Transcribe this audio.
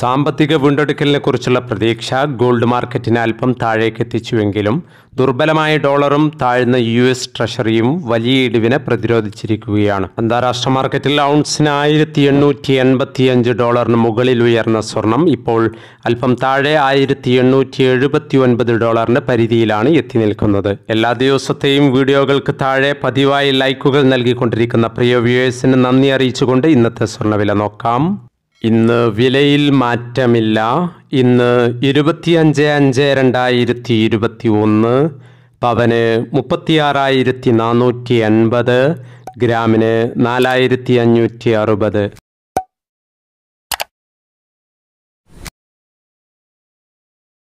സാമ്പത്തിക കുറിച്ചുള്ള പ്രതീക്ഷ ഗോൾഡ് മാർക്കറ്റിനെ അല്പം താഴേക്ക് എത്തിച്ചുവെങ്കിലും ദുർബലമായ ഡോളറും താഴ്ന്ന യു എസ് ട്രഷറിയും വലിയ ഇടിവിനെ പ്രതിരോധിച്ചിരിക്കുകയാണ് അന്താരാഷ്ട്ര മാർക്കറ്റിൽ ഔൺസിന് ആയിരത്തി എണ്ണൂറ്റി എൺപത്തി അഞ്ച് ഡോളറിന് മുകളിൽ ഉയർന്ന സ്വർണം ഇപ്പോൾ അല്പം താഴെ ആയിരത്തി എണ്ണൂറ്റി എഴുപത്തി ഒൻപത് ഡോളറിന്റെ പരിധിയിലാണ് എത്തി നിൽക്കുന്നത് എല്ലാ ദിവസത്തെയും വീഡിയോകൾക്ക് താഴെ പതിവായി ലൈക്കുകൾ നൽകിക്കൊണ്ടിരിക്കുന്ന പ്രിയ വ്യൂവേഴ്സിന് നന്ദി അറിയിച്ചുകൊണ്ട് ഇന്നത്തെ സ്വർണ്ണവില നോക്കാം ഇന്ന് വിലയിൽ മാറ്റമില്ല ഇന്ന് ഇരുപത്തിയഞ്ച് അഞ്ച് രണ്ടായിരത്തി ഇരുപത്തി ഒന്ന് പവന് മുപ്പത്തിയാറായിരത്തി നാനൂറ്റി എൺപത് ഗ്രാമിന് നാലായിരത്തി അഞ്ഞൂറ്റി അറുപത്